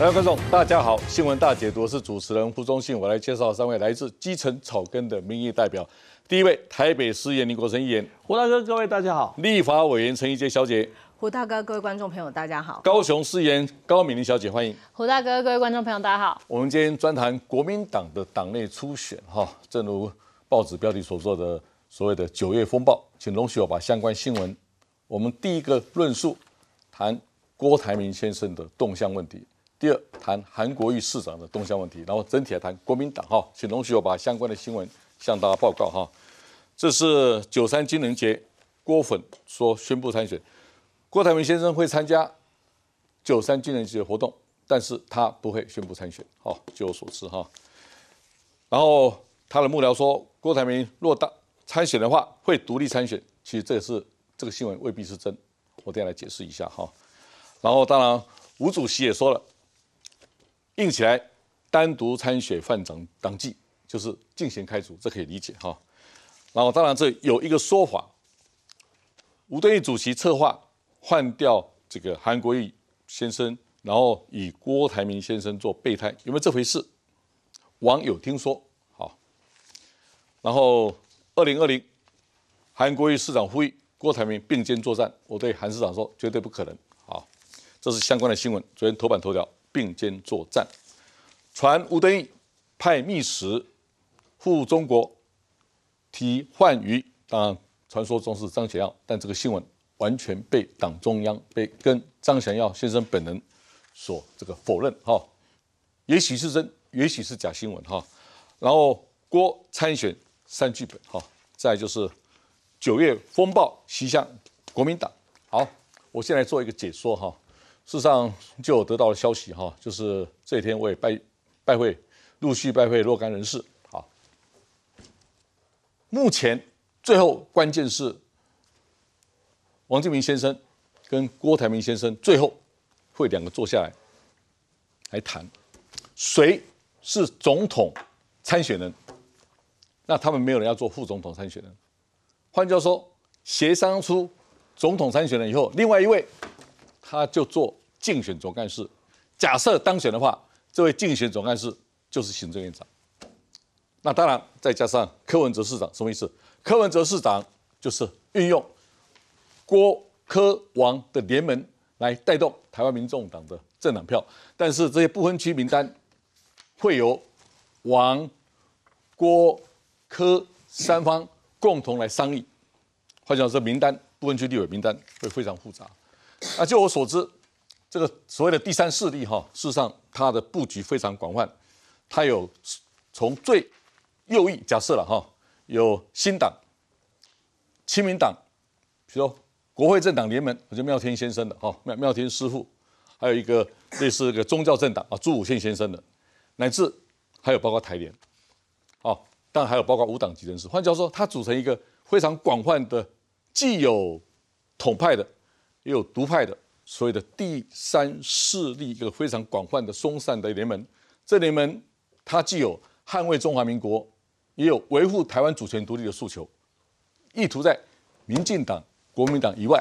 各位观众，大家好！新闻大解读是主持人胡忠信，我来介绍三位来自基层草根的民意代表。第一位，台北市议员林国成议员，胡大哥，各位大家好！立法委员陈怡杰小姐，胡大哥，各位观众朋友，大家好！高雄市议员高敏玲小姐，欢迎！胡大哥，各位观众朋友，大家好！我们今天专谈国民党的党内初选哈，正如报纸标题所说的所谓的“九月风暴”，请容许我把相关新闻，我们第一个论述谈郭台铭先生的动向问题。第二，谈韩国瑜市长的动向问题，然后整体来谈国民党哈，请容许我把相关的新闻向大家报告哈。这是九三金人节，郭粉说宣布参选，郭台铭先生会参加九三金人节活动，但是他不会宣布参选好，据我所知哈，然后他的幕僚说，郭台铭若当参选的话，会独立参选。其实这是这个新闻未必是真，我等下来解释一下哈。然后当然，吴主席也说了。硬起来，单独参选范党党纪，就是进行开除，这可以理解哈。然后当然这有一个说法，吴敦义主席策划换掉这个韩国瑜先生，然后以郭台铭先生做备胎，有没有这回事？网友听说好。然后二零二零，韩国瑜市长呼吁郭台铭并肩作战，我对韩市长说绝对不可能好。这是相关的新闻，昨天头版头条。并肩作战，传吴敦义派密使赴中国提换渝啊，传说中是张显耀，但这个新闻完全被党中央被跟张显耀先生本人所这个否认哈，也许是真，也许是假新闻哈，然后郭参选三剧本哈，再就是九月风暴袭向国民党，好，我先来做一个解说哈。事实上，就得到了消息哈，就是这天我也拜拜会，陆续拜会若干人士。啊。目前最后关键是王敬明先生跟郭台铭先生最后会两个坐下来来谈，谁是总统参选人？那他们没有人要做副总统参选人。换句话说，协商出总统参选人以后，另外一位他就做。竞选总干事，假设当选的话，这位竞选总干事就是行政院长。那当然，再加上柯文哲市长，什么意思？柯文哲市长就是运用郭、柯、王的联盟来带动台湾民众党的政党票。但是这些不分区名单会由王、郭、柯三方共同来商议。换句话说，名单不分区立委名单会非常复杂。那就我所知，这个所谓的第三势力，哈，事实上它的布局非常广泛，它有从最右翼，假设了哈，有新党、亲民党，比如国会政党联盟，就妙天先生的，哈妙妙天师傅，还有一个类似一个宗教政党啊朱武宪先生的，乃至还有包括台联，哦，当然还有包括无党集人士，换句话说，它组成一个非常广泛的，既有统派的，也有独派的。所谓的第三势力一个非常广泛的松散的联盟，这联盟它既有捍卫中华民国，也有维护台湾主权独立的诉求，意图在民进党、国民党以外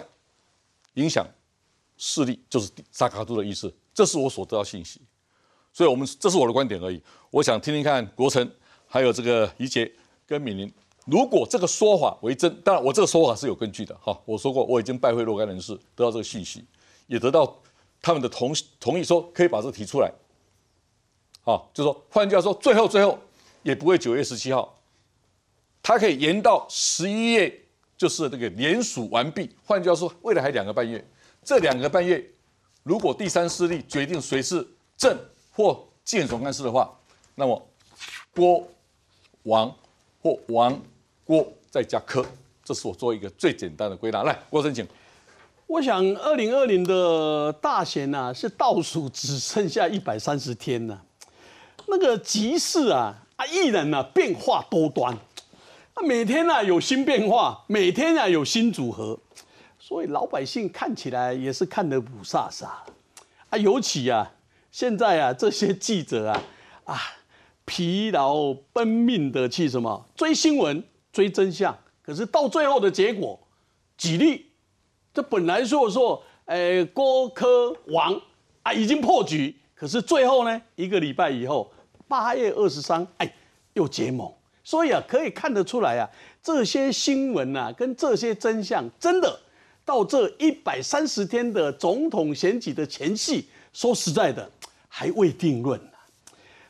影响势力，就是萨卡度的意思。这是我所得到信息，所以我们这是我的观点而已。我想听听看，国成还有这个怡杰跟敏玲，如果这个说法为真，当然我这个说法是有根据的哈。我说过，我已经拜会若干人士，得到这个信息。也得到他们的同同意，说可以把这个提出来，好，就说换句话说，最后最后也不会九月十七号，他可以延到十一月，就是那个联署完毕。换句话说，未来还两个半月，这两个半月如果第三势力决定谁是正或建总干事的话，那么郭王或王郭再加科，这是我做一个最简单的归纳。来，郭生，请。我想，二零二零的大选呢，是倒数只剩下一百三十天了。那个局势啊，啊，依然呢变化多端，啊，每天呢有新变化，每天啊有新组合，所以老百姓看起来也是看得不飒飒。啊，尤其啊，现在啊这些记者啊，啊，疲劳奔命的去什么追新闻、追真相，可是到最后的结果，几例。这本来说说，诶，郭科王啊，已经破局，可是最后呢，一个礼拜以后，八月二十三，哎，又结盟，所以啊，可以看得出来啊，这些新闻啊，跟这些真相，真的到这一百三十天的总统选举的前夕，说实在的，还未定论呐。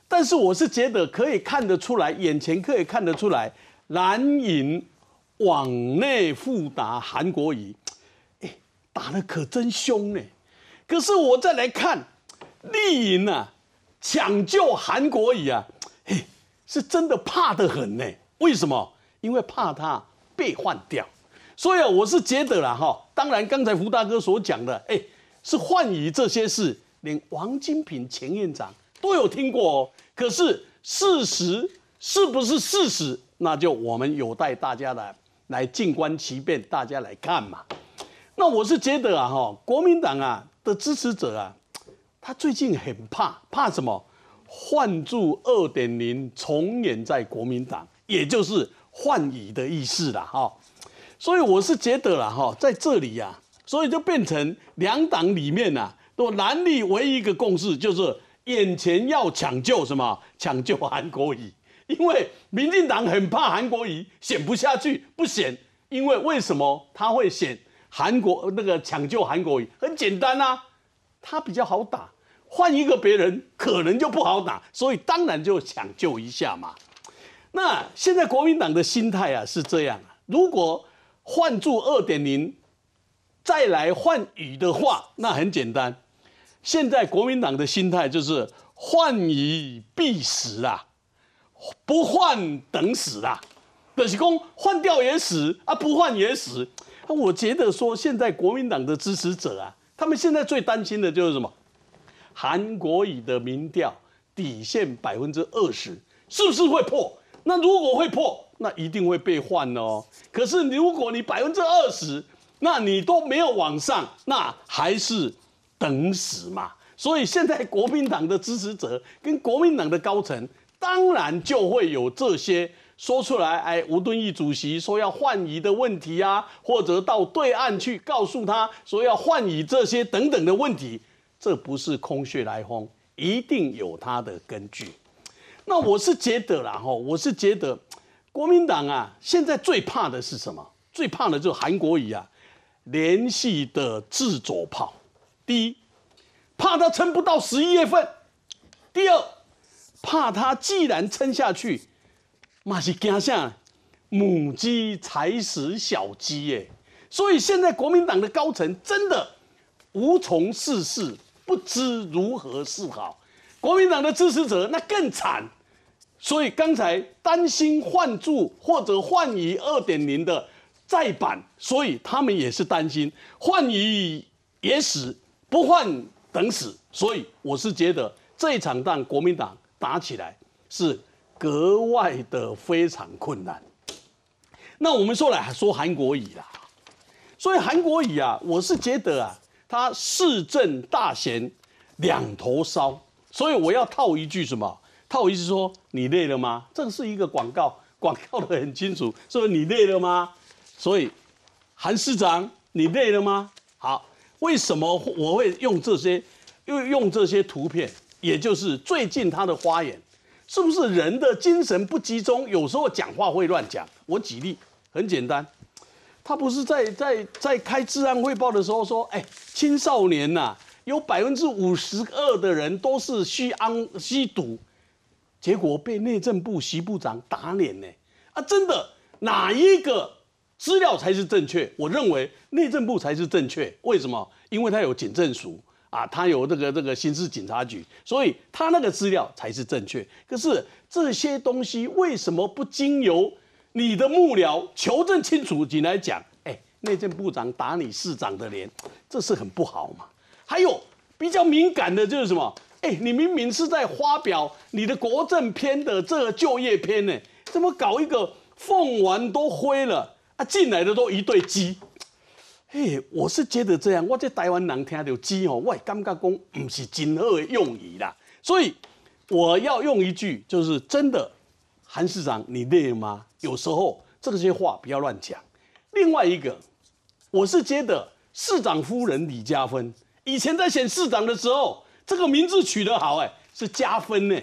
但是我是觉得可以看得出来，眼前可以看得出来，蓝营往内复达韩国瑜。打的可真凶呢，可是我再来看丽莹啊，抢救韩国瑜啊，嘿，是真的怕得很呢。为什么？因为怕他被换掉。所以我是觉得了哈，当然刚才胡大哥所讲的，哎，是换瑜这些事，连王金平前院长都有听过哦。可是事实是不是事实？那就我们有待大家来来静观其变，大家来看嘛。那我是觉得啊，哈，国民党啊的支持者啊，他最近很怕，怕什么？换柱二点零重演在国民党，也就是换椅的意思啦，哈。所以我是觉得啦，哈，在这里呀，所以就变成两党里面呐，都难立唯一一个共识，就是眼前要抢救什么？抢救韩国瑜，因为民进党很怕韩国瑜选不下去，不选，因为为什么他会选？韩国那个抢救韩国语很简单啊，他比较好打，换一个别人可能就不好打，所以当然就抢救一下嘛。那现在国民党的心态啊是这样啊，如果换住二点零再来换语的话，那很简单。现在国民党的心态就是换语必死啊，不换等死啊，就是讲换掉也死啊，不换也死。那我觉得说，现在国民党的支持者啊，他们现在最担心的就是什么？韩国语的民调底线百分之二十，是不是会破？那如果会破，那一定会被换哦。可是如果你百分之二十，那你都没有往上，那还是等死嘛。所以现在国民党的支持者跟国民党的高层，当然就会有这些。说出来，哎，吴敦义主席说要换移的问题啊，或者到对岸去告诉他说要换移这些等等的问题，这不是空穴来风，一定有他的根据。那我是觉得啦哈，我是觉得国民党啊，现在最怕的是什么？最怕的就是韩国瑜啊，联系的自左炮。第一，怕他撑不到十一月份；第二，怕他既然撑下去。嘛是惊啥？母鸡踩死小鸡耶！所以现在国民党的高层真的无从事事，不知如何是好。国民党的支持者那更惨，所以刚才担心换住或者换移二点零的再版，所以他们也是担心换移也死，不换等死。所以我是觉得这一场仗国民党打起来是。格外的非常困难。那我们说来说韩国瑜啦，所以韩国瑜啊，我是觉得啊，他市政大贤两头烧，所以我要套一句什么？套一句说，你累了吗？这是一个广告，广告的很清楚，说你累了吗？所以，韩市长，你累了吗？好，为什么我会用这些？用用这些图片，也就是最近他的花言。是不是人的精神不集中，有时候讲话会乱讲？我举例，很简单，他不是在在在开治安汇报的时候说，哎，青少年呐，有百分之五十二的人都是吸安吸毒，结果被内政部徐部长打脸呢？啊，真的，哪一个资料才是正确？我认为内政部才是正确，为什么？因为他有警政署。啊，他有这个这个刑事警察局，所以他那个资料才是正确。可是这些东西为什么不经由你的幕僚求证清楚你来讲？哎，内政部长打你市长的脸，这是很不好嘛。还有比较敏感的，就是什么？哎，你明明是在发表你的国政篇的这个就业篇呢，怎么搞一个凤丸都灰了啊？进来的都一对鸡。嘿，我是觉得这样，我在台湾人听到鸡吼，我也感觉讲，不是好的用语啦。所以我要用一句，就是真的，韩市长你累吗？有时候这些话不要乱讲。另外一个，我是觉得市长夫人李嘉芬，以前在选市长的时候，这个名字取得好，哎，是加分呢。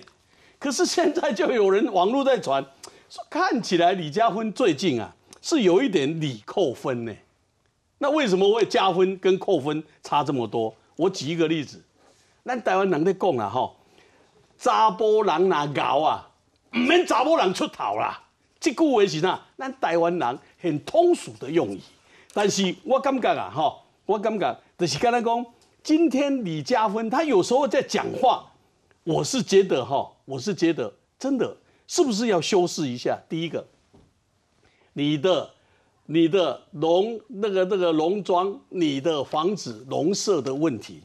可是现在就有人网络在传，说看起来李嘉芬最近啊，是有一点李扣分呢。那为什么会加分跟扣分差这么多？我举一个例子，咱台湾人在讲啊，哈，查甫人拿搞啊，唔免查甫人出头啦。这句话是呢，咱台湾人很通俗的用语，但是我感觉啊，哈，我感觉就是，刚才讲，今天你加分，他有时候在讲话，我是觉得哈，我是觉得真的，是不是要修饰一下？第一个，你的。你的农那个那个农庄，你的房子农舍的问题，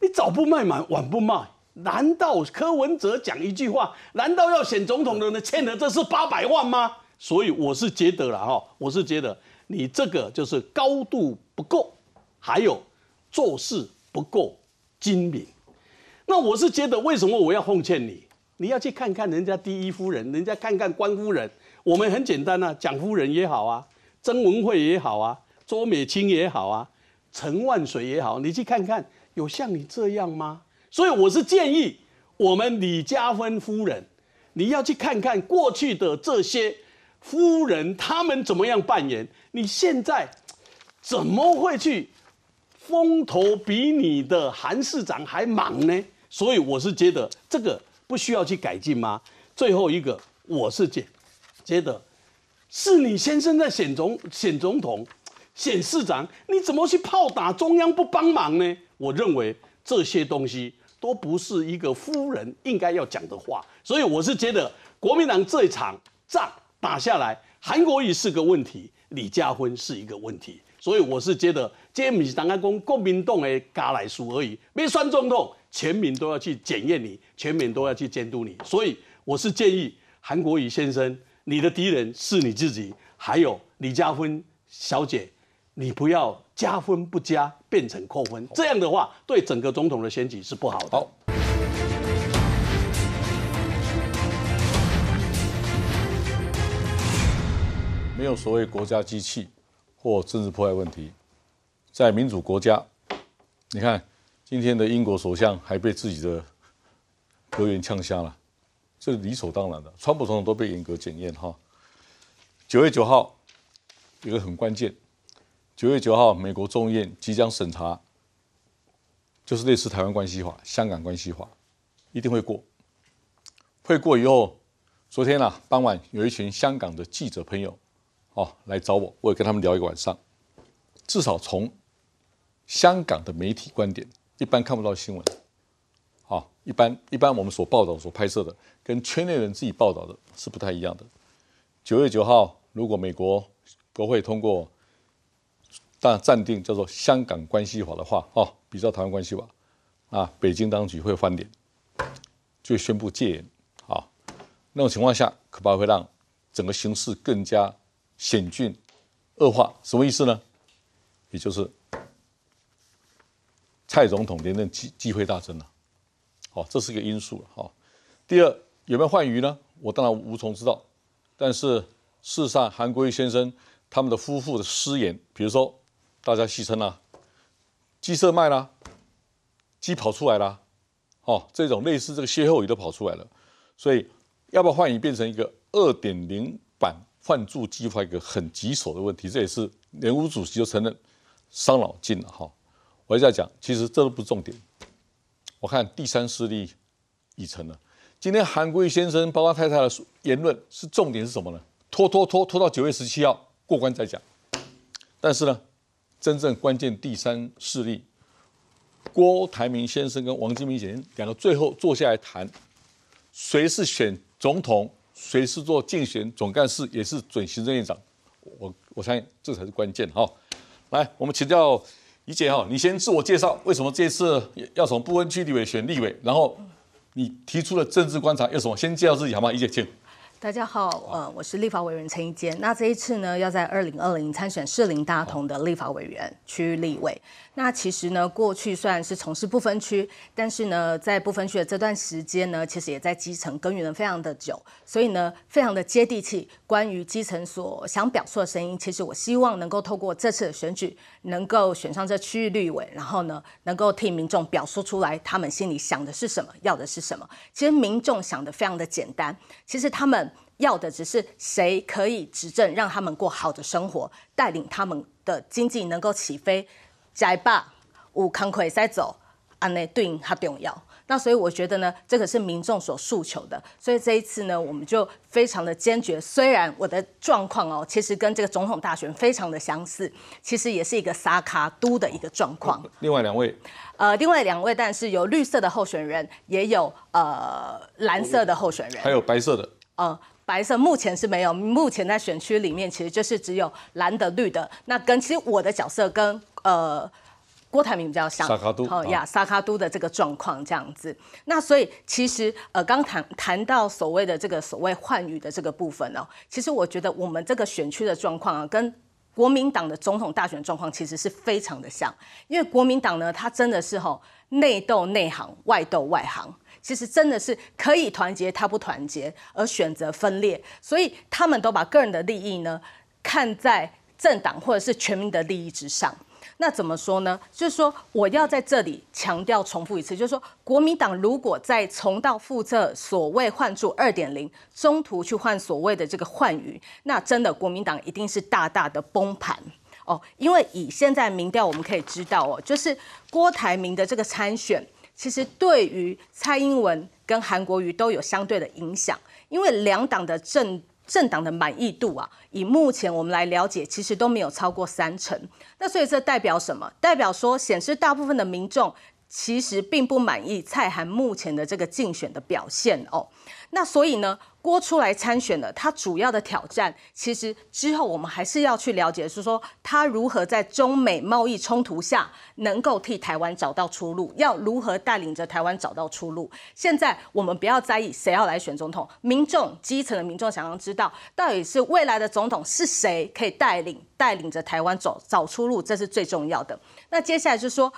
你早不卖满晚不卖？难道柯文哲讲一句话，难道要选总统的呢？欠的这是八百万吗？所以我是觉得了哈，我是觉得你这个就是高度不够，还有做事不够精明。那我是觉得为什么我要奉劝你？你要去看看人家第一夫人，人家看看关夫人，我们很简单啊，蒋夫人也好啊。曾文慧也好啊，周美青也好啊，陈万水也好，你去看看有像你这样吗？所以我是建议我们李家芬夫人，你要去看看过去的这些夫人他们怎么样扮演，你现在怎么会去风头比你的韩市长还猛呢？所以我是觉得这个不需要去改进吗？最后一个，我是觉觉得。是你先生在选总、选总统、选市长，你怎么去炮打中央不帮忙呢？我认为这些东西都不是一个夫人应该要讲的话，所以我是觉得国民党这一场仗打下来，韩国瑜是个问题，李家辉是一个问题，所以我是觉得这是党安公国民党诶噶来输而已，没选总统，全民都要去检验你，全民都要去监督你，所以我是建议韩国瑜先生。你的敌人是你自己，还有李佳芬小姐，你不要加分不加变成扣分，这样的话对整个总统的选举是不好的。没有所谓国家机器或政治迫害问题，在民主国家，你看今天的英国首相还被自己的阁员呛瞎了。这是理所当然的，川普总统都被严格检验哈。九月九号，一个很关键。九月九号，美国众院即将审查，就是类似台湾关系法、香港关系法，一定会过。会过以后，昨天啊，傍晚有一群香港的记者朋友，哦，来找我，我也跟他们聊一个晚上。至少从香港的媒体观点，一般看不到新闻。好，一般一般我们所报道、所拍摄的，跟圈内人自己报道的是不太一样的。九月九号，如果美国国会通过，当然暂定叫做《香港关系法》的话，哈，比照台湾关系法，啊，北京当局会翻脸，就宣布戒严。啊，那种情况下，恐怕会让整个形势更加险峻、恶化。什么意思呢？也就是蔡总统连任机机会大增了。哦，这是个因素了哈。第二有没有换鱼呢？我当然无从知道。但是事实上，韩国瑜先生他们的夫妇的私言，比如说大家戏称啦，鸡舍卖啦，鸡跑出来啦，哦，这种类似这个歇后语都跑出来了。所以要不要换鱼，变成一个二点零版换猪计划一个很棘手的问题。这也是连吴主席都承认伤脑筋了哈。我直在讲，其实这都不是重点。我看第三势力已成了。今天韩国瑜先生包括太太的言论是重点是什么呢？拖拖拖拖到九月十七号过关再讲。但是呢，真正关键第三势力，郭台铭先生跟王金明先生两个最后坐下来谈，谁是选总统，谁是做竞选总干事，也是准行政院长。我我相信这才是关键哈。来，我们请教。怡姐哦，你先自我介绍，为什么这次要从不分区立委选立委？然后你提出了政治观察要什么？先介绍自己好吗？怡姐，请。大家好，呃，我是立法委员陈一坚。那这一次呢，要在二零二零参选士林大同的立法委员区域立委。那其实呢，过去虽然是从事不分区，但是呢，在不分区的这段时间呢，其实也在基层耕耘了非常的久，所以呢，非常的接地气。关于基层所想表述的声音，其实我希望能够透过这次的选举，能够选上这区域立委，然后呢，能够替民众表述出来他们心里想的是什么，要的是什么。其实民众想的非常的简单，其实他们。要的只是谁可以执政，让他们过好的生活，带领他们的经济能够起飞，再把五康葵再走，安内对应很重要。那所以我觉得呢，这个是民众所诉求的。所以这一次呢，我们就非常的坚决。虽然我的状况哦，其实跟这个总统大选非常的相似，其实也是一个沙卡都的一个状况。另外两位，呃，另外两位，但是有绿色的候选人，也有呃蓝色的候选人，还有白色的，呃。白色目前是没有，目前在选区里面，其实就是只有蓝的、绿的。那跟其实我的角色跟呃郭台铭比较像，好，呀，萨卡都的这个状况这样子。那所以其实呃刚谈谈到所谓的这个所谓换语的这个部分呢，其实我觉得我们这个选区的状况啊，跟国民党的总统大选状况其实是非常的像，因为国民党呢，它真的是吼内斗内行，外斗外行。其实真的是可以团结，他不团结而选择分裂，所以他们都把个人的利益呢看在政党或者是全民的利益之上。那怎么说呢？就是说，我要在这里强调、重复一次，就是说，国民党如果再重蹈覆辙，所谓换住二点零，中途去换所谓的这个换语，那真的国民党一定是大大的崩盘哦。因为以现在民调我们可以知道哦，就是郭台铭的这个参选。其实对于蔡英文跟韩国瑜都有相对的影响，因为两党的政政党的满意度啊，以目前我们来了解，其实都没有超过三成。那所以这代表什么？代表说显示大部分的民众其实并不满意蔡韩目前的这个竞选的表现哦。那所以呢？郭出来参选了，他主要的挑战，其实之后我们还是要去了解，是说他如何在中美贸易冲突下能够替台湾找到出路，要如何带领着台湾找到出路。现在我们不要在意谁要来选总统，民众基层的民众想要知道，到底是未来的总统是谁可以带领带领着台湾走找出路，这是最重要的。那接下来就说。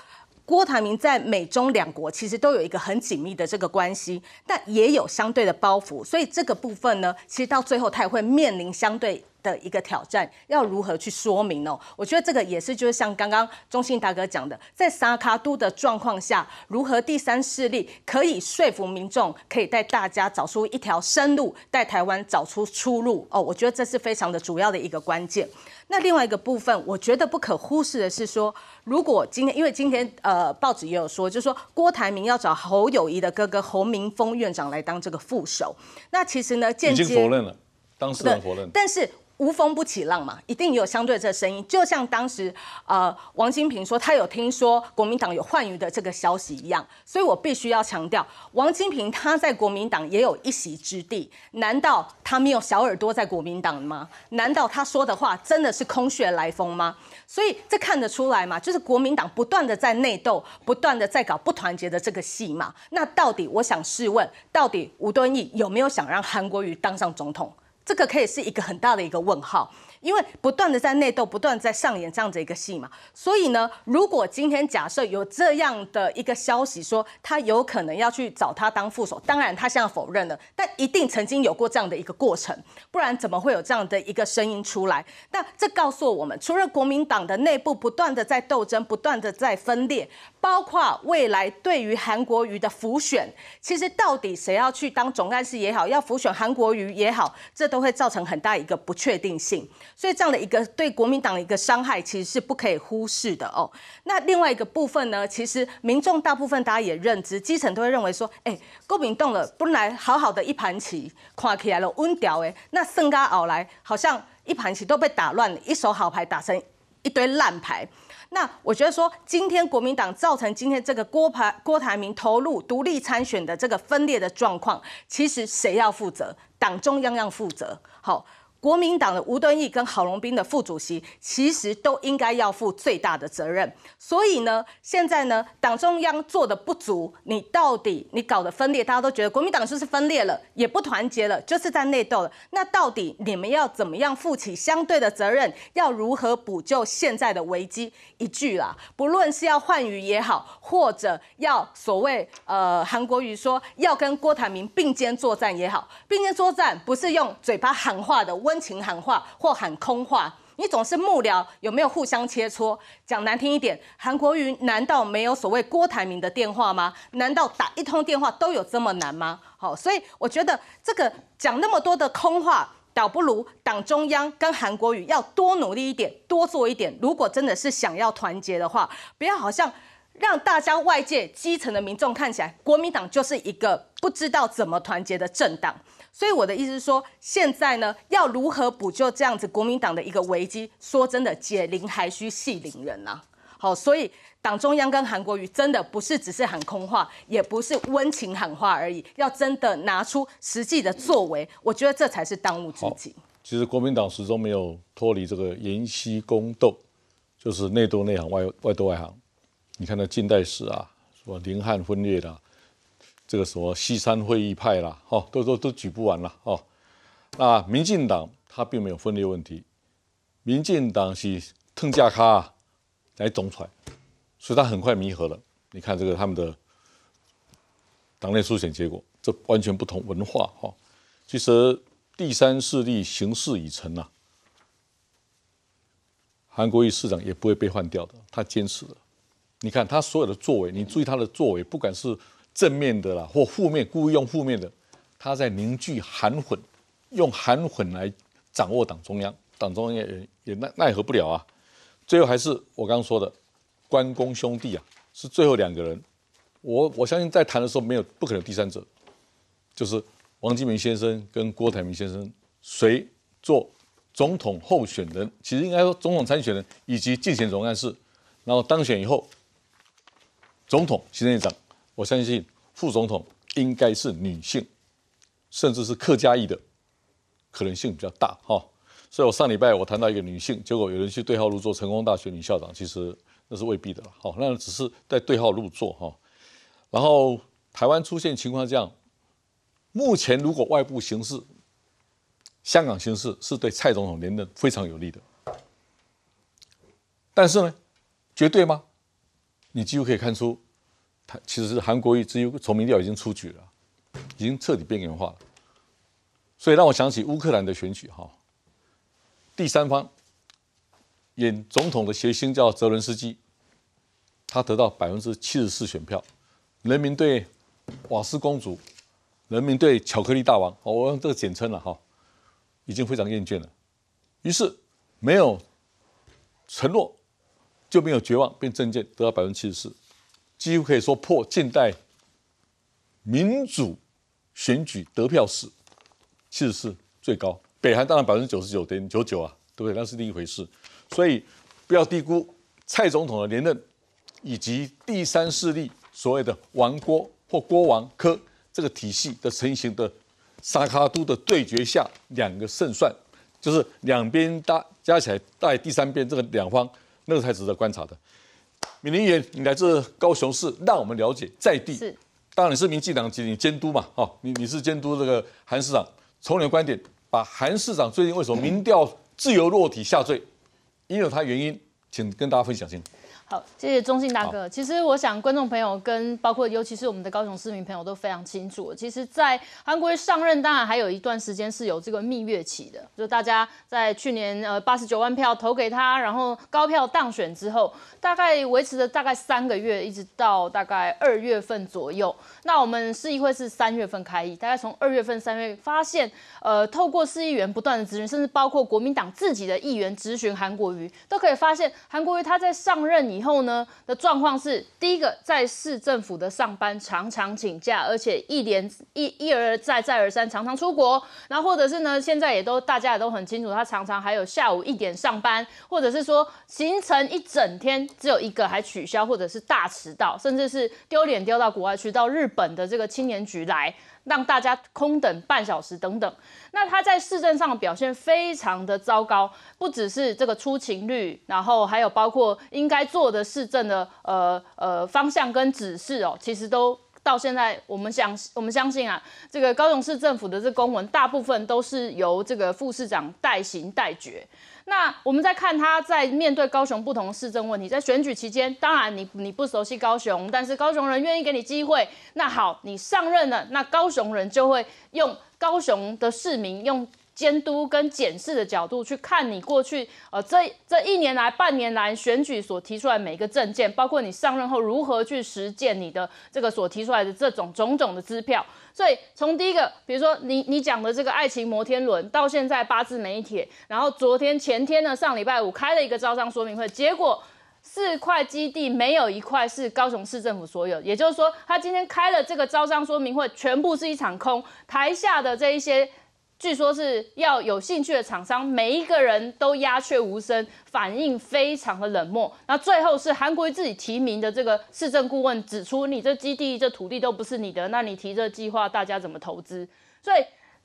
郭台铭在美中两国其实都有一个很紧密的这个关系，但也有相对的包袱，所以这个部分呢，其实到最后他也会面临相对。的一个挑战要如何去说明呢？我觉得这个也是，就是像刚刚中信大哥讲的，在沙卡都的状况下，如何第三势力可以说服民众，可以带大家找出一条生路，带台湾找出出路哦。我觉得这是非常的主要的一个关键。那另外一个部分，我觉得不可忽视的是说，如果今天，因为今天呃报纸也有说，就是说郭台铭要找侯友谊的哥哥侯明峰院长来当这个副手，那其实呢，间接否认了，当事人否认，但是。无风不起浪嘛，一定有相对这声音。就像当时，呃，王金平说他有听说国民党有换鱼的这个消息一样。所以我必须要强调，王金平他在国民党也有一席之地。难道他没有小耳朵在国民党吗？难道他说的话真的是空穴来风吗？所以这看得出来嘛，就是国民党不断的在内斗，不断的在搞不团结的这个戏嘛。那到底我想试问，到底吴敦义有没有想让韩国瑜当上总统？这个可以是一个很大的一个问号。因为不断的在内斗，不断在上演这样子一个戏嘛，所以呢，如果今天假设有这样的一个消息说他有可能要去找他当副手，当然他现在否认了，但一定曾经有过这样的一个过程，不然怎么会有这样的一个声音出来？那这告诉我们，除了国民党的内部不断的在斗争，不断的在分裂，包括未来对于韩国瑜的浮选，其实到底谁要去当总干事也好，要浮选韩国瑜也好，这都会造成很大一个不确定性。所以这样的一个对国民党一个伤害，其实是不可以忽视的哦。那另外一个部分呢，其实民众大部分大家也认知，基层都会认为说，哎，国民党了，本来好好的一盘棋，看起来了温屌哎，那生下来好像一盘棋都被打乱了，一手好牌打成一堆烂牌。那我觉得说，今天国民党造成今天这个郭台郭台铭投入独立参选的这个分裂的状况，其实谁要负责？党中央要负责。好。国民党的吴敦义跟郝龙斌的副主席，其实都应该要负最大的责任。所以呢，现在呢，党中央做的不足，你到底你搞的分裂，大家都觉得国民党就是分裂了，也不团结了，就是在内斗了。那到底你们要怎么样负起相对的责任？要如何补救现在的危机？一句啦，不论是要换语也好，或者要所谓呃韩国瑜说要跟郭台铭并肩作战也好，并肩作战不是用嘴巴喊话的。温情喊话或喊空话，你总是幕僚有没有互相切磋？讲难听一点，韩国瑜难道没有所谓郭台铭的电话吗？难道打一通电话都有这么难吗？好，所以我觉得这个讲那么多的空话，倒不如党中央跟韩国瑜要多努力一点，多做一点。如果真的是想要团结的话，不要好像让大家外界基层的民众看起来国民党就是一个不知道怎么团结的政党。所以我的意思是说，现在呢，要如何补救这样子国民党的一个危机？说真的，解铃还需系铃人呐。好，所以党中央跟韩国瑜真的不是只是喊空话，也不是温情喊话而已，要真的拿出实际的作为，我觉得这才是当务之急。其实国民党始终没有脱离这个延息宫斗，就是内斗内行，外外斗外行。你看那近代史啊，么林汉分裂的。这个什么西山会议派啦，哈，都都都举不完了，哈。那民进党他并没有分裂问题，民进党是腾架咖来总裁，所以他很快弥合了。你看这个他们的党内初选结果，这完全不同文化，哈。其实第三势力形势已成啊，韩国瑜市长也不会被换掉的，他坚持的。你看他所有的作为，你注意他的作为，不管是。正面的啦，或负面，故意用负面的，他在凝聚含混，用含混来掌握党中央，党中央也也奈奈何不了啊。最后还是我刚刚说的，关公兄弟啊，是最后两个人。我我相信在谈的时候没有不可能第三者，就是王金明先生跟郭台铭先生谁做总统候选人。其实应该说总统参选人以及竞选总干事，然后当选以后，总统行政院长。我相信副总统应该是女性，甚至是客家裔的，可能性比较大哈。所以我上礼拜我谈到一个女性，结果有人去对号入座，成功大学女校长，其实那是未必的了，好，那只是在对号入座哈。然后台湾出现情况这样，目前如果外部形势、香港形势是对蔡总统连任非常有利的，但是呢，绝对吗？你几乎可以看出。他其实是韩国瑜，从民调已经出局了，已经彻底边缘化了。所以让我想起乌克兰的选举哈，第三方演总统的谐星叫泽伦斯基，他得到百分之七十四选票，人民对瓦斯公主，人民对巧克力大王，我用这个简称了哈，已经非常厌倦了。于是没有承诺就没有绝望，变政见得到百分之七十四。几乎可以说破近代民主选举得票史，其实是最高。北韩当然百分之九十九点九九啊，对不对？那是另一回事。所以不要低估蔡总统的连任，以及第三势力所谓的王郭或郭王科这个体系的成型的沙卡都的对决下，两个胜算就是两边大加起来，带第三边这个两方，那个才值得观察的。闽林员，你来自高雄市，让我们了解在地。是，当然你是民进党，你监督嘛，哦，你你是监督这个韩市长。从你的观点，把韩市长最近为什么民调自由落体下坠，因为他原因，请跟大家分享先。好，谢谢中信大哥。其实我想，观众朋友跟包括尤其是我们的高雄市民朋友都非常清楚。其实，在韩国瑜上任，当然还有一段时间是有这个蜜月期的。就大家在去年呃八十九万票投给他，然后高票当选之后，大概维持了大概三个月，一直到大概二月份左右。那我们市议会是三月份开议，大概从二月份三月发现，呃，透过市议员不断的咨询，甚至包括国民党自己的议员咨询韩国瑜，都可以发现韩国瑜他在上任以以后呢的状况是，第一个在市政府的上班常常请假，而且一连一一而再再而三常常出国，然后或者是呢，现在也都大家也都很清楚，他常常还有下午一点上班，或者是说行程一整天只有一个还取消，或者是大迟到，甚至是丢脸丢到国外去，到日本的这个青年局来。让大家空等半小时等等，那他在市政上的表现非常的糟糕，不只是这个出勤率，然后还有包括应该做的市政的呃呃方向跟指示哦，其实都到现在我们想我们相信啊，这个高雄市政府的这公文大部分都是由这个副市长代行代决。那我们在看他在面对高雄不同市政问题，在选举期间，当然你你不熟悉高雄，但是高雄人愿意给你机会。那好，你上任了，那高雄人就会用高雄的市民用监督跟检视的角度去看你过去呃这这一年来半年来选举所提出来每一个政件，包括你上任后如何去实践你的这个所提出来的这种种种的支票。所以从第一个，比如说你你讲的这个爱情摩天轮，到现在八字媒体，然后昨天前天呢，上礼拜五开了一个招商说明会，结果四块基地没有一块是高雄市政府所有，也就是说，他今天开了这个招商说明会，全部是一场空，台下的这一些。据说是要有兴趣的厂商，每一个人都鸦雀无声，反应非常的冷漠。那最后是韩国自己提名的这个市政顾问指出：“你这基地这土地都不是你的，那你提这计划，大家怎么投资？”所以。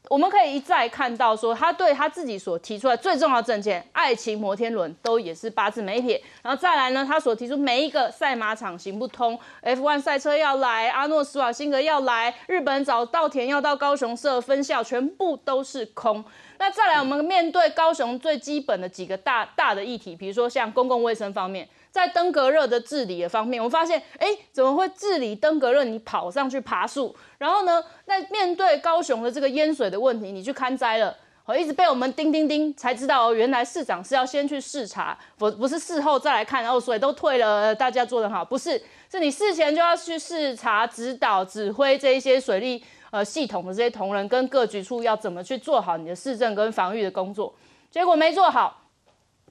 我们可以一再看到，说他对他自己所提出来最重要证件——爱情摩天轮都也是八字没一撇。然后再来呢，他所提出每一个赛马场行不通，F1 赛车要来，阿诺斯瓦辛格要来，日本找稻田要到高雄设分校，全部都是空。那再来，我们面对高雄最基本的几个大大的议题，比如说像公共卫生方面。在登革热的治理的方面，我发现，哎，怎么会治理登革热？你跑上去爬树，然后呢，那面对高雄的这个淹水的问题，你去看灾了，好，一直被我们叮叮叮，才知道原来市长是要先去视察，不不是事后再来看，然后水都退了，大家做得好，不是，是你事前就要去视察、指导、指挥这些水利呃系统的这些同仁跟各局处要怎么去做好你的市政跟防御的工作，结果没做好。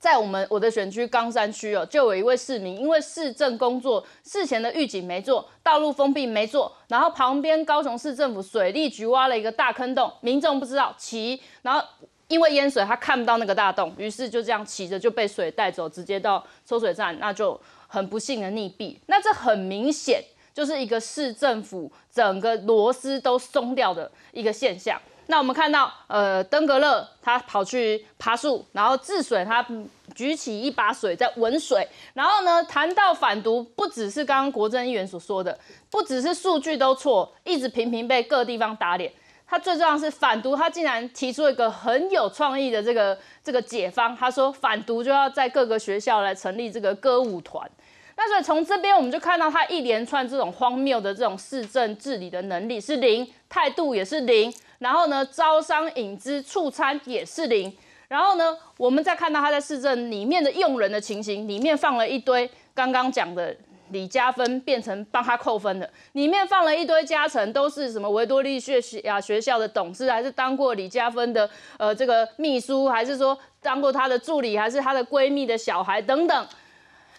在我们我的选区冈山区哦，就有一位市民，因为市政工作事前的预警没做，道路封闭没做，然后旁边高雄市政府水利局挖了一个大坑洞，民众不知道骑，然后因为淹水他看不到那个大洞，于是就这样骑着就被水带走，直接到抽水站，那就很不幸的溺毙。那这很明显就是一个市政府整个螺丝都松掉的一个现象。那我们看到，呃，登革热，他跑去爬树，然后治水，他举起一把水在闻水，然后呢，谈到反毒，不只是刚刚国政议员所说的，不只是数据都错，一直频频被各地方打脸，他最重要是反毒，他竟然提出一个很有创意的这个这个解方，他说反毒就要在各个学校来成立这个歌舞团。那所以从这边我们就看到他一连串这种荒谬的这种市政治理的能力是零，态度也是零，然后呢招商引资促餐也是零，然后呢，我们再看到他在市政里面的用人的情形，里面放了一堆刚刚讲的李嘉芬变成帮他扣分的，里面放了一堆加成，都是什么维多利亚学校的董事，还是当过李嘉芬的呃这个秘书，还是说当过他的助理，还是他的闺蜜的小孩等等。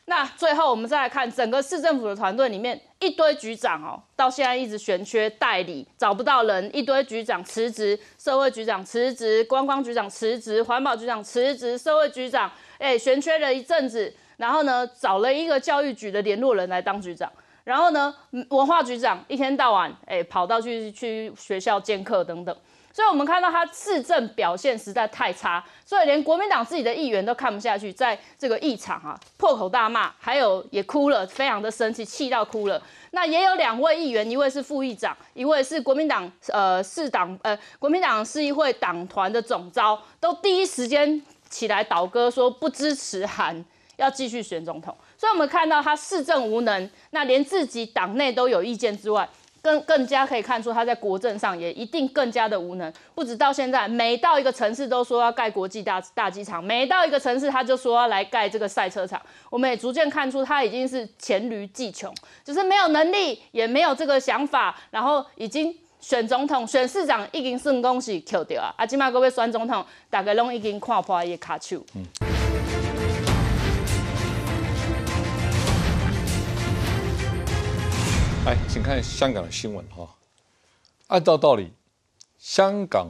那最后，我们再来看整个市政府的团队里面一堆局长哦，到现在一直悬缺代理，找不到人。一堆局长辞职，社会局长辞职，观光局长辞职，环保局长辞职，社会局长哎悬缺了一阵子，然后呢，找了一个教育局的联络人来当局长，然后呢，文化局长一天到晚哎跑到去去学校见客等等。所以，我们看到他市政表现实在太差，所以连国民党自己的议员都看不下去，在这个议场啊破口大骂，还有也哭了，非常的生气，气到哭了。那也有两位议员，一位是副议长，一位是国民党呃市党呃国民党市议会党团的总召，都第一时间起来倒戈，说不支持韩，要继续选总统。所以，我们看到他市政无能，那连自己党内都有意见之外。更更加可以看出他在国政上也一定更加的无能，不止到现在，每到一个城市都说要盖国际大大机场，每到一个城市他就说要来盖这个赛车场。我们也逐渐看出他已经是黔驴技穷，只是没有能力，也没有这个想法。然后已经选总统、选市长，已经算恭喜 Q 掉啊！啊，今麦各位选总统，大家拢已经看破伊卡手。来，请看香港的新闻哈。按照道理，香港、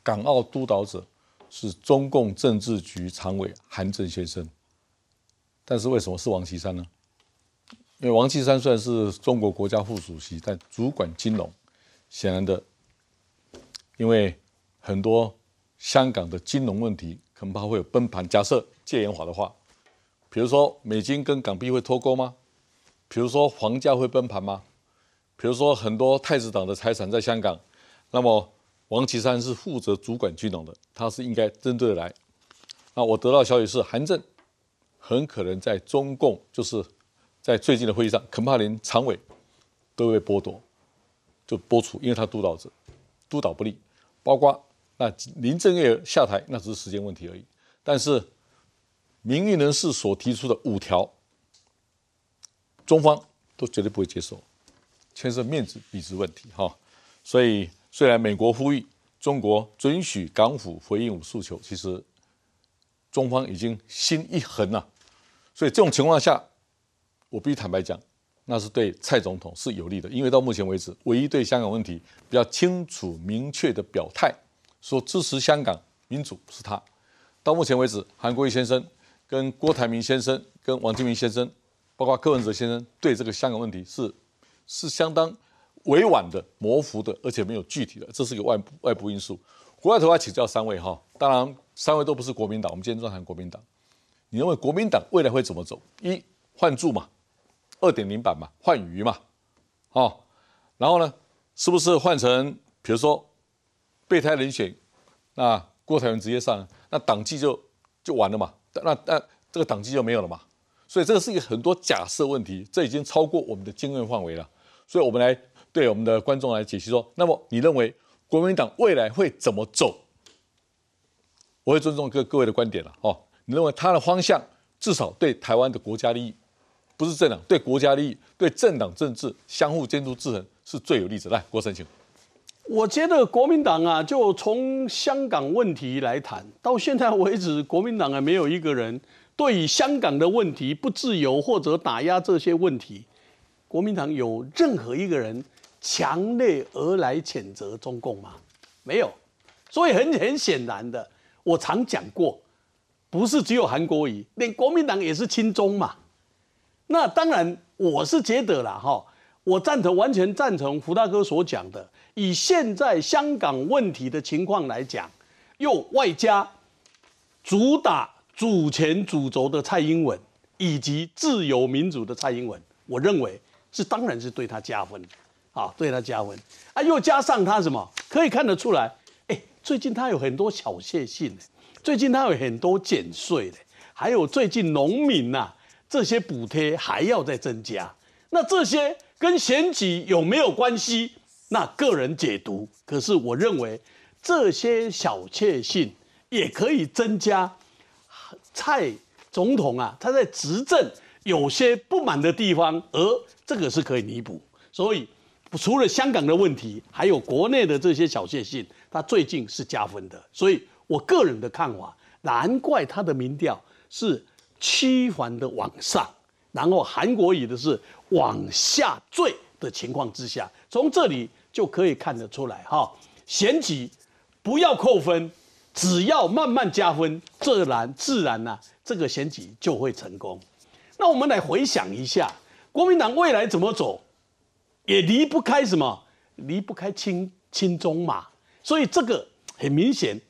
港澳督导者是中共政治局常委韩正先生，但是为什么是王岐山呢？因为王岐山虽然是中国国家副主席，但主管金融，显然的，因为很多香港的金融问题，恐怕会有崩盘假设。戒严法的话，比如说，美金跟港币会脱钩吗？比如说房价会崩盘吗？比如说很多太子党的财产在香港，那么王岐山是负责主管军统的，他是应该针对的来。那我得到消息是，韩正很可能在中共就是在最近的会议上，恐怕连常委都被剥夺，就剥除，因为他督导者督导不力，包括那林正月下台，那只是时间问题而已。但是，民运人士所提出的五条。中方都绝对不会接受，牵涉面子、比值问题，哈。所以，虽然美国呼吁中国准许港府回应我诉求，其实中方已经心一横了。所以，这种情况下，我必须坦白讲，那是对蔡总统是有利的，因为到目前为止，唯一对香港问题比较清楚、明确的表态，说支持香港民主是他。到目前为止，韩国瑜先生、跟郭台铭先生、跟王金明先生。包括柯文哲先生对这个香港问题是是相当委婉的、模糊的，而且没有具体的，这是一个外外部因素。国外头外请教三位哈，当然三位都不是国民党，我们今天专谈国民党。你认为国民党未来会怎么走？一换柱嘛，二点零版嘛，换鱼嘛，哦，然后呢，是不是换成比如说备胎人选？那郭台铭直接上，那党纪就就完了嘛？那那这个党纪就没有了嘛？所以这个是一个很多假设问题，这已经超过我们的经验范围了。所以我们来对我们的观众来解析说：，那么你认为国民党未来会怎么走？我会尊重各各位的观点了。哦，你认为他的方向至少对台湾的国家利益，不是政党对国家利益，对政党政治相互监督制衡是最有利的。来，郭生，请。我觉得国民党啊，就从香港问题来谈到现在为止，国民党还没有一个人。对于香港的问题不自由或者打压这些问题，国民党有任何一个人强烈而来谴责中共吗？没有。所以很很显然的，我常讲过，不是只有韩国瑜，连国民党也是亲中嘛。那当然，我是觉得啦，哈，我赞成完全赞成胡大哥所讲的，以现在香港问题的情况来讲，又外加主打。主权主轴的蔡英文，以及自由民主的蔡英文，我认为是当然是对他加分，啊，对他加分，啊，又加上他什么？可以看得出来，哎，最近他有很多小确信，最近他有很多减税的，还有最近农民呐，这些补贴还要再增加，那这些跟选举有没有关系？那个人解读，可是我认为这些小确信也可以增加。蔡总统啊，他在执政有些不满的地方，而这个是可以弥补。所以除了香港的问题，还有国内的这些小确幸，他最近是加分的。所以我个人的看法，难怪他的民调是七环的往上，然后韩国瑜的是往下坠的情况之下，从这里就可以看得出来哈。选举不要扣分。只要慢慢加分，自然自然呢，这个选举就会成功。那我们来回想一下，国民党未来怎么走，也离不开什么？离不开亲亲中嘛。所以这个很明显，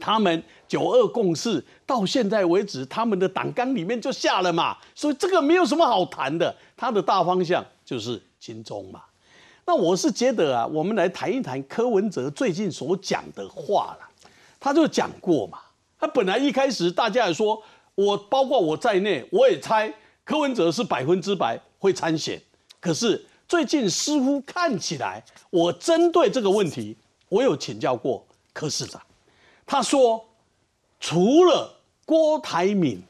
他们九二共识到现在为止，他们的党纲里面就下了嘛。所以这个没有什么好谈的，他的大方向就是亲中嘛。那我是觉得啊，我们来谈一谈柯文哲最近所讲的话了。他就讲过嘛，他本来一开始大家也说，我包括我在内，我也猜柯文哲是百分之百会参选。可是最近似乎看起来，我针对这个问题，我有请教过柯市长，他说，除了郭台铭，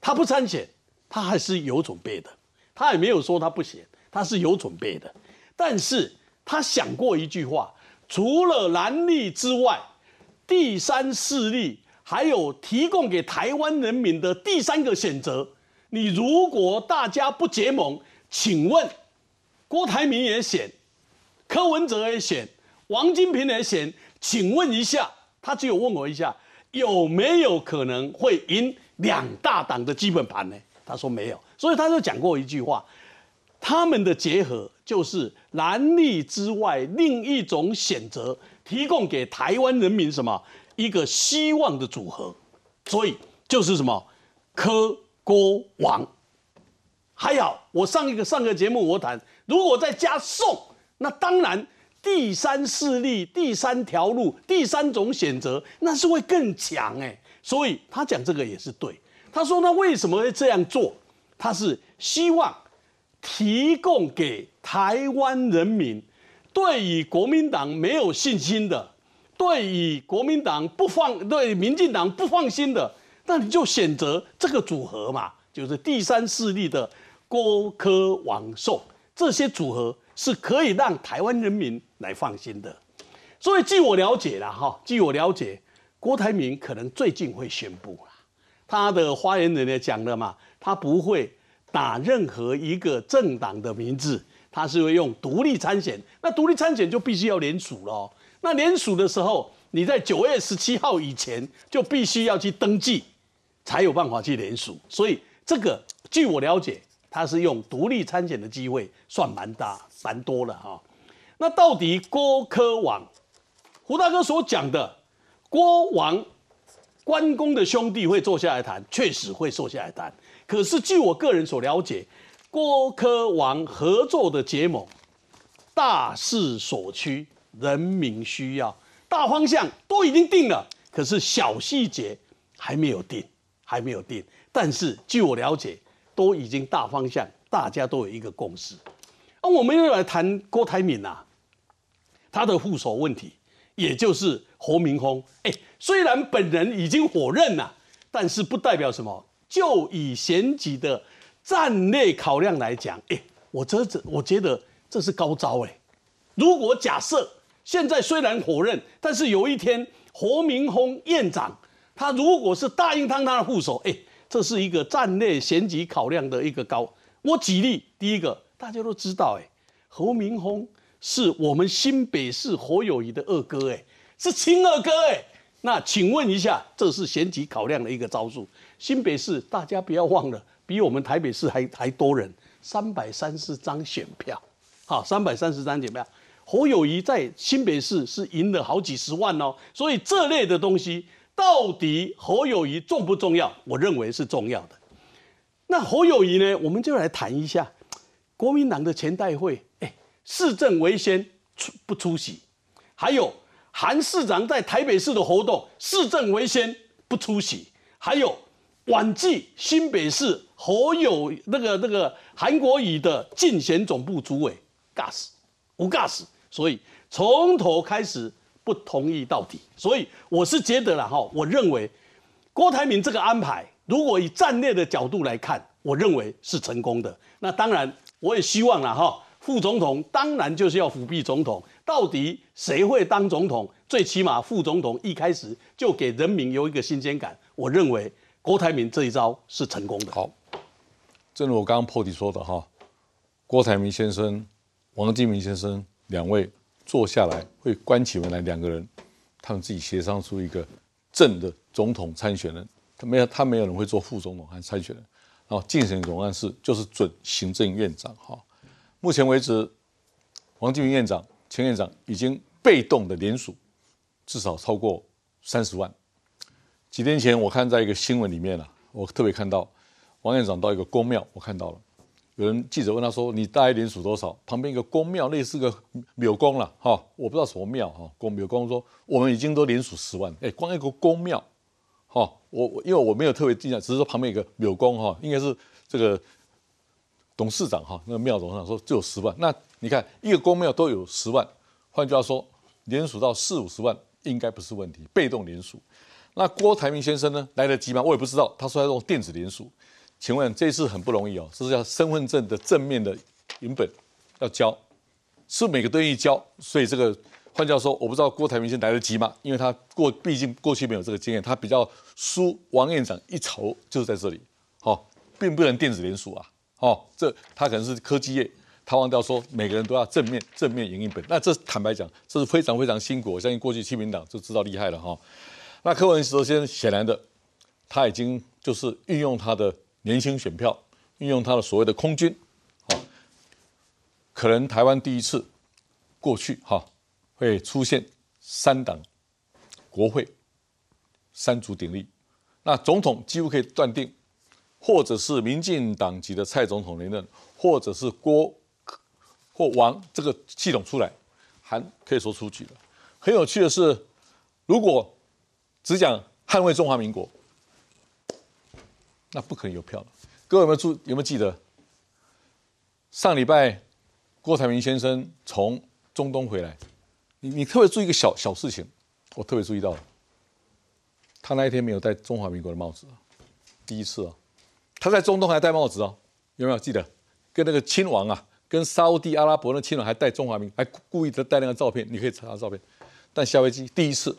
他不参选，他还是有准备的，他也没有说他不行，他是有准备的。但是他想过一句话，除了蓝绿之外。第三势力，还有提供给台湾人民的第三个选择。你如果大家不结盟，请问郭台铭也选，柯文哲也选，王金平也选，请问一下，他只有问我一下，有没有可能会赢两大党的基本盘呢？他说没有，所以他就讲过一句话，他们的结合就是蓝绿之外另一种选择。提供给台湾人民什么一个希望的组合，所以就是什么科国王，还好我上一个上个节目我谈，如果再加送，那当然第三势力、第三条路、第三种选择，那是会更强哎。所以他讲这个也是对，他说那为什么会这样做，他是希望提供给台湾人民。对于国民党没有信心的，对于国民党不放对民进党不放心的，那你就选择这个组合嘛，就是第三势力的郭柯王宋，这些组合是可以让台湾人民来放心的。所以，据我了解啦，哈，据我了解，郭台铭可能最近会宣布啦，他的发言人也讲了嘛，他不会打任何一个政党的名字。他是会用独立参选，那独立参选就必须要联署了。那联署的时候，你在九月十七号以前就必须要去登记，才有办法去联署。所以这个，据我了解，他是用独立参选的机会算蛮大、蛮多了哈。那到底郭科王胡大哥所讲的郭王关公的兄弟会坐下来谈，确实会坐下来谈。可是据我个人所了解。郭科王合作的结盟，大势所趋，人民需要，大方向都已经定了，可是小细节还没有定，还没有定。但是据我了解，都已经大方向，大家都有一个共识。那我们又来谈郭台铭呐，他的副手问题，也就是侯明峰。哎，虽然本人已经否认了，但是不代表什么。就以贤几的。战略考量来讲，哎，我这这，我觉得这是高招哎。如果假设现在虽然否认，但是有一天侯明峰院长他如果是大英堂堂的副手，哎，这是一个战略选举考量的一个高。我举例，第一个大家都知道，哎，侯明峰是我们新北市侯友谊的二哥，哎，是亲二哥，哎。那请问一下，这是选举考量的一个招数。新北市大家不要忘了。比我们台北市还还多人，三百三十张选票，好，三百三十张选票。侯友谊在新北市是赢了好几十万哦，所以这类的东西到底侯友谊重不重要？我认为是重要的。那侯友谊呢？我们就来谈一下国民党的前代会，哎，市政为先出不出席？还有韩市长在台北市的活动，市政为先不出席？还有？晚祭新北市何有那个那个韩国瑜的竞选总部主委，尬死，无尬死，所以从头开始不同意到底，所以我是觉得了哈，我认为郭台铭这个安排，如果以战略的角度来看，我认为是成功的。那当然，我也希望了哈，副总统当然就是要辅弼总统，到底谁会当总统？最起码副总统一开始就给人民有一个新鲜感，我认为。郭台铭这一招是成功的。好，正如我刚刚破题说的哈，郭台铭先生、王金明先生两位坐下来会关起门来，两个人他们自己协商出一个正的总统参选人，他没有他没有人会做副总统还参选人。然后竞选总干事就是准行政院长哈。目前为止，王金明院长、钱院长已经被动的联署至少超过三十万。几天前，我看在一个新闻里面啊，我特别看到王院长到一个公庙，我看到了，有人记者问他说：“你大一点数多少？”旁边一个公庙类似个庙公了哈，我不知道什么庙哈，公庙公说：“我们已经都连数十万。”哎，光一个公庙，哈，我我因为我没有特别计较，只是说旁边一个庙公哈，应该是这个董事长哈，那个庙董事长说就有十万。那你看一个公庙都有十万，换句话说，连数到四五十万应该不是问题，被动连数。那郭台铭先生呢？来得及吗？我也不知道。他说要用电子联署。请问这次很不容易哦，这是要身份证的正面的影本，要交，是每个都愿意交。所以这个换掉说，我不知道郭台铭先生来得及吗？因为他过，毕竟过去没有这个经验，他比较输王院长一筹，就是在这里。好，并不能电子联署啊。哦，这他可能是科技业，他忘掉说，每个人都要正面正面影印本。那这坦白讲，这是非常非常辛苦。我相信过去七民党就知道厉害了哈。那柯文哲先显然的，他已经就是运用他的年轻选票，运用他的所谓的空军，啊，可能台湾第一次过去哈会出现三党国会三足鼎立。那总统几乎可以断定，或者是民进党级的蔡总统连任，或者是郭或王这个系统出来，还可以说出局了。很有趣的是，如果只讲捍卫中华民国，那不可能有票了。各位有没有注？有没有记得上礼拜郭台铭先生从中东回来？你你特别注意一个小小事情，我特别注意到了。他那一天没有戴中华民国的帽子，第一次啊！他在中东还戴帽子哦，有没有记得？跟那个亲王啊，跟沙地阿拉伯那亲王还戴中华民，还故意的戴那个照片，你可以查照片。但夏威夷第一次。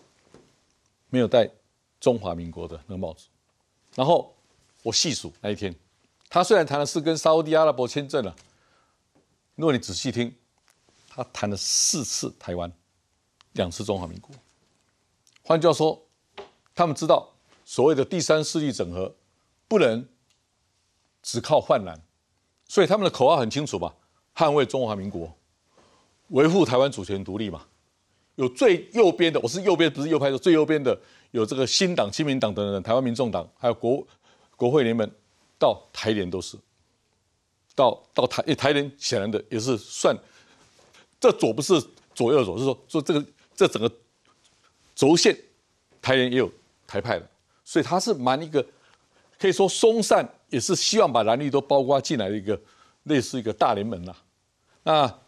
没有戴中华民国的那个帽子，然后我细数那一天，他虽然谈的是跟沙地阿拉伯签证了，如果你仔细听，他谈了四次台湾，两次中华民国。换句话说，他们知道所谓的第三势力整合不能只靠泛蓝，所以他们的口号很清楚吧，捍卫中华民国，维护台湾主权独立嘛。有最右边的，我是右边，不是右派的。最右边的有这个新党、亲民党等等，台湾民众党，还有国国会联盟，到台联都是。到到台台联显然的也是算，这左不是左右左，是说说这个这整个轴线，台联也有台派的，所以他是蛮一个可以说松散，也是希望把蓝绿都包括进来的一个类似一个大联盟呐。那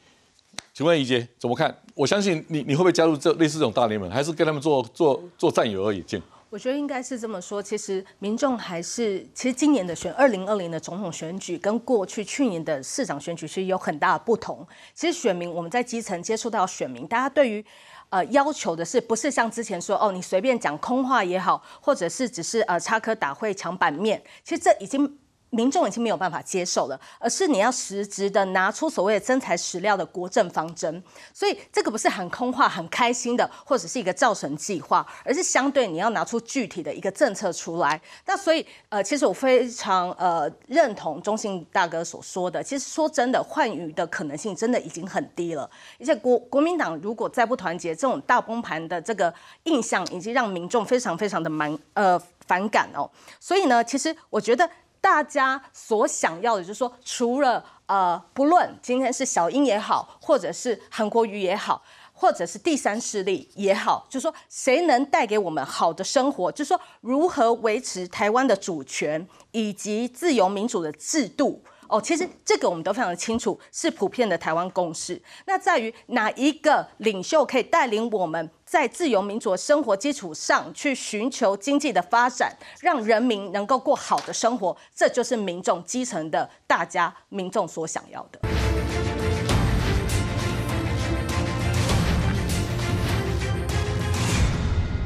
请问怡杰怎么看？我相信你，你会不会加入这类似这种大联盟，还是跟他们做做做战友而已？进？我觉得应该是这么说。其实民众还是，其实今年的选，二零二零的总统选举跟过去去年的市长选举其实有很大的不同。其实选民，我们在基层接触到选民，大家对于呃要求的是，不是像之前说哦，你随便讲空话也好，或者是只是呃插科打诨抢版面，其实这已经。民众已经没有办法接受了，而是你要实质的拿出所谓的真材实料的国政方针，所以这个不是很空话、很开心的，或者是一个造神计划，而是相对你要拿出具体的一个政策出来。那所以，呃，其实我非常呃认同中信大哥所说的，其实说真的，换鱼的可能性真的已经很低了。而且国国民党如果再不团结，这种大崩盘的这个印象已经让民众非常非常的蛮呃反感哦。所以呢，其实我觉得。大家所想要的，就是说，除了呃，不论今天是小英也好，或者是韩国瑜也好，或者是第三势力也好，就是说，谁能带给我们好的生活？就是说，如何维持台湾的主权以及自由民主的制度？哦，其实这个我们都非常清楚，是普遍的台湾共识。那在于哪一个领袖可以带领我们在自由民主的生活基础上，去寻求经济的发展，让人民能够过好的生活，这就是民众基层的大家民众所想要的。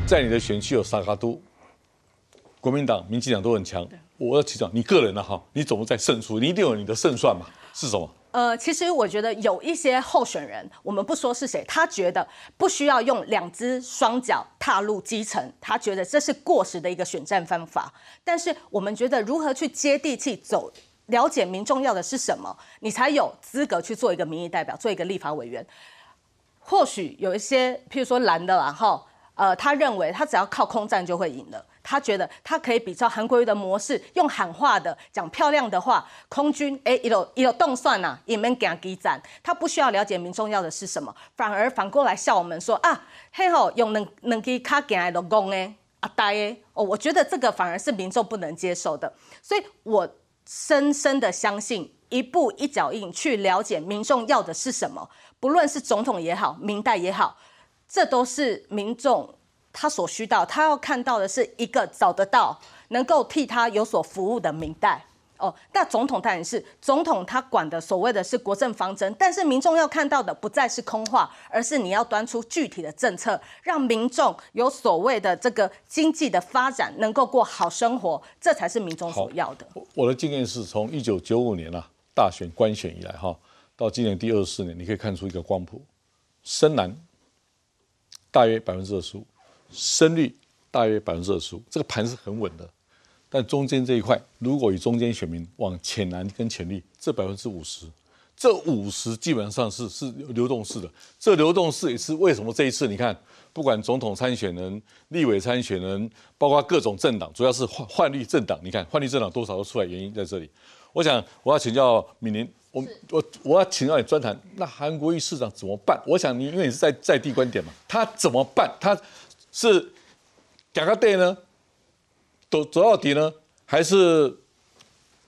在你的选区有萨卡都，国民党、民进党都很强。我要提到你个人啊、哈，你总部在胜出，你一定有你的胜算嘛？是什么？呃，其实我觉得有一些候选人，我们不说是谁，他觉得不需要用两只双脚踏入基层，他觉得这是过时的一个选战方法。但是我们觉得如何去接地气，走了解民众要的是什么，你才有资格去做一个民意代表，做一个立法委员。或许有一些，譬如说蓝的，然后呃，他认为他只要靠空战就会赢的。他觉得他可以比较韩国的模式，用喊话的讲漂亮的话。空军哎，一有动算呐，也没蛮强激战。他不需要了解民众要的是什么，反而反过来笑我们说啊，嘿吼用能能给卡行来老公哎，阿呆哎。哦，我觉得这个反而是民众不能接受的。所以我深深的相信，一步一脚印去了解民众要的是什么，不论是总统也好，明代也好，这都是民众。他所需到，他要看到的是一个找得到、能够替他有所服务的明代哦。那总统当然是，总统他管的所谓的是国政方针，但是民众要看到的不再是空话，而是你要端出具体的政策，让民众有所谓的这个经济的发展，能够过好生活，这才是民众所要的。我的经验是从一九九五年啊大选官选以来哈，到今年第二十四年，你可以看出一个光谱，深蓝大约百分之二十五。深绿大约百分之二十五，这个盘是很稳的。但中间这一块，如果以中间选民往浅蓝跟浅绿，这百分之五十，这五十基本上是是流动式的。这流动式也是为什么这一次你看，不管总统参选人、立委参选人，包括各种政党，主要是换换绿政党。你看换绿政党多少都出来，原因在这里。我想我要请教敏玲，我我我要请教你专谈，那韩国瑜市长怎么办？我想你因为你是在在地观点嘛，他怎么办？他是讲个对呢？走走到底呢？还是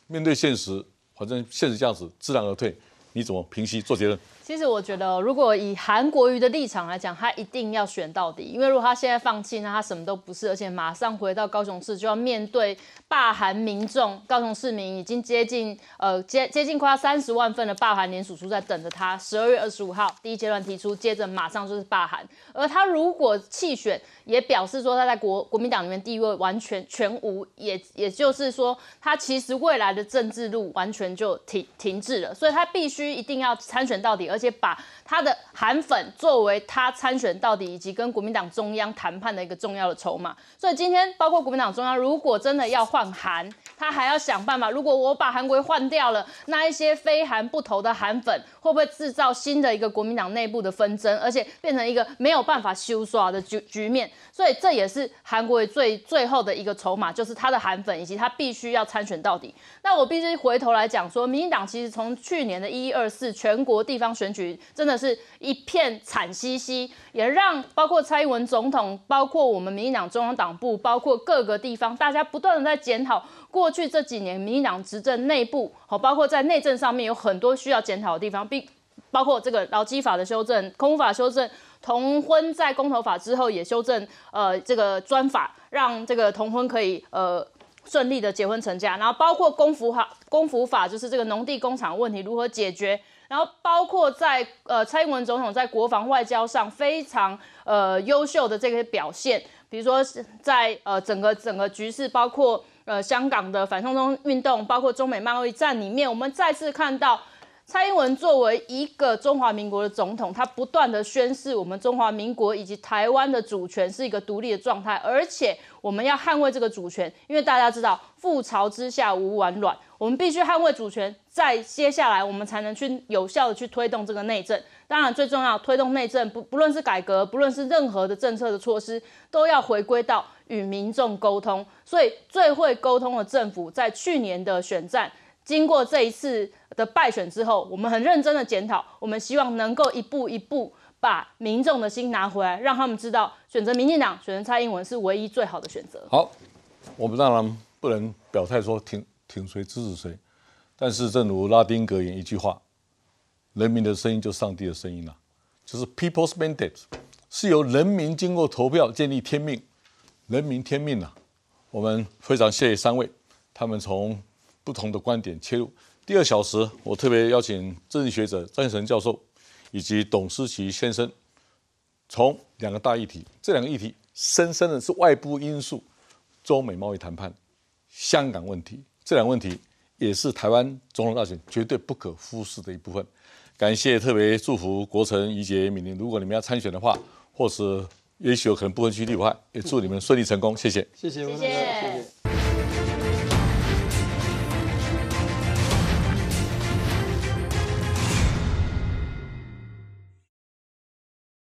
面对现实，反正现实这样子，自然而退，你怎么平息做结论？其实我觉得，如果以韩国瑜的立场来讲，他一定要选到底，因为如果他现在放弃，那他什么都不是，而且马上回到高雄市就要面对罢韩民众，高雄市民已经接近呃接接近快要三十万份的罢韩联署书在等着他。十二月二十五号第一阶段提出，接着马上就是罢韩。而他如果弃选，也表示说他在国国民党里面地位完全全无，也也就是说，他其实未来的政治路完全就停停滞了，所以他必须一定要参选到底。而且把他的韩粉作为他参选到底以及跟国民党中央谈判的一个重要的筹码。所以今天包括国民党中央，如果真的要换韩，他还要想办法。如果我把韩国换掉了，那一些非韩不投的韩粉会不会制造新的一个国民党内部的纷争，而且变成一个没有办法修刷的局局面？所以这也是韩国最最后的一个筹码，就是他的韩粉以及他必须要参选到底。那我必须回头来讲说，民进党其实从去年的一一二四全国地方选。全局真的是一片惨兮兮，也让包括蔡英文总统，包括我们民进党中央党部，包括各个地方，大家不断的在检讨过去这几年民进党执政内部，好，包括在内政上面有很多需要检讨的地方，并包括这个劳基法的修正、空法修正、同婚在公投法之后也修正，呃，这个专法让这个同婚可以呃顺利的结婚成家，然后包括公福法、公福法就是这个农地工厂问题如何解决。然后包括在呃蔡英文总统在国防外交上非常呃优秀的这些表现，比如说在呃整个整个局势，包括呃香港的反送中运动，包括中美贸易战里面，我们再次看到蔡英文作为一个中华民国的总统，他不断的宣示我们中华民国以及台湾的主权是一个独立的状态，而且我们要捍卫这个主权，因为大家知道覆巢之下无完卵，我们必须捍卫主权。在接下来，我们才能去有效的去推动这个内政。当然，最重要推动内政，不不论是改革，不论是任何的政策的措施，都要回归到与民众沟通。所以，最会沟通的政府，在去年的选战，经过这一次的败选之后，我们很认真的检讨，我们希望能够一步一步把民众的心拿回来，让他们知道，选择民进党，选择蔡英文是唯一最好的选择。好，我们当然不能表态说挺挺谁支持谁。但是，正如拉丁格言一句话：“人民的声音就是上帝的声音了，就是 People's mandate，是由人民经过投票建立天命，人民天命了。”我们非常谢谢三位，他们从不同的观点切入。第二小时，我特别邀请政治学者张贤成教授以及董思琪先生，从两个大议题，这两个议题深深的，是外部因素：中美贸易谈判、香港问题这两个问题。也是台湾总统大选绝对不可忽视的一部分。感谢，特别祝福国成、怡杰、敏玲，如果你们要参选的话，或是也许有可能不会去立委，也祝你们顺利成功。谢谢，谢谢，谢谢。